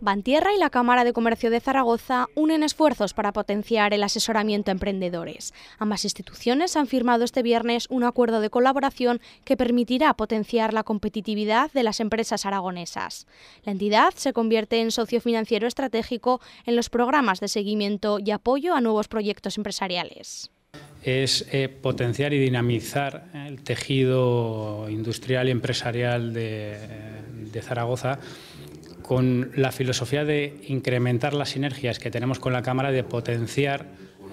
Bantierra y la Cámara de Comercio de Zaragoza unen esfuerzos para potenciar el asesoramiento a emprendedores. Ambas instituciones han firmado este viernes un acuerdo de colaboración que permitirá potenciar la competitividad de las empresas aragonesas. La entidad se convierte en socio financiero estratégico en los programas de seguimiento y apoyo a nuevos proyectos empresariales es eh, potenciar y dinamizar el tejido industrial y empresarial de Zaragoza con la filosofía de incrementar las sinergias que tenemos con la Cámara, de potenciar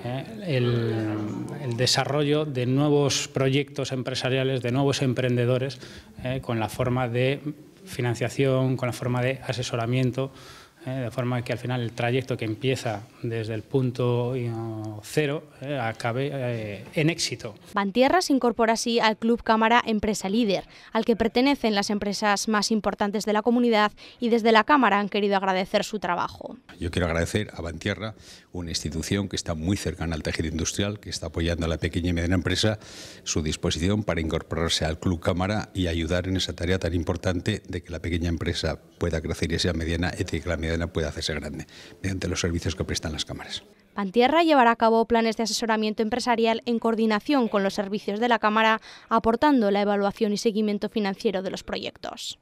eh, el, desarrollo de nuevos proyectos empresariales, de nuevos emprendedores, eh, con la forma de financiación, con la forma de asesoramiento. ¿eh? de forma que al final el trayecto que empieza desde el punto eh, cero eh, acabe en éxito. Bantierra se incorpora así al Club Cámara Empresa Líder, al que pertenecen las empresas más importantes de la comunidad y desde la Cámara han querido agradecer su trabajo. Yo quiero agradecer a Bantierra, una institución que está muy cercana al tejido industrial, que está apoyando a la pequeña y mediana empresa, su disposición para incorporarse al Club Cámara y ayudar en esa tarea tan importante de que la pequeña empresa pueda crecer y sea mediana ética, mediana Puede puede hacerse grande mediante los servicios que prestan las cámaras. Pantierra llevará a cabo planes de asesoramiento empresarial en coordinación con los servicios de la Cámara, aportando la evaluación y seguimiento financiero de los proyectos.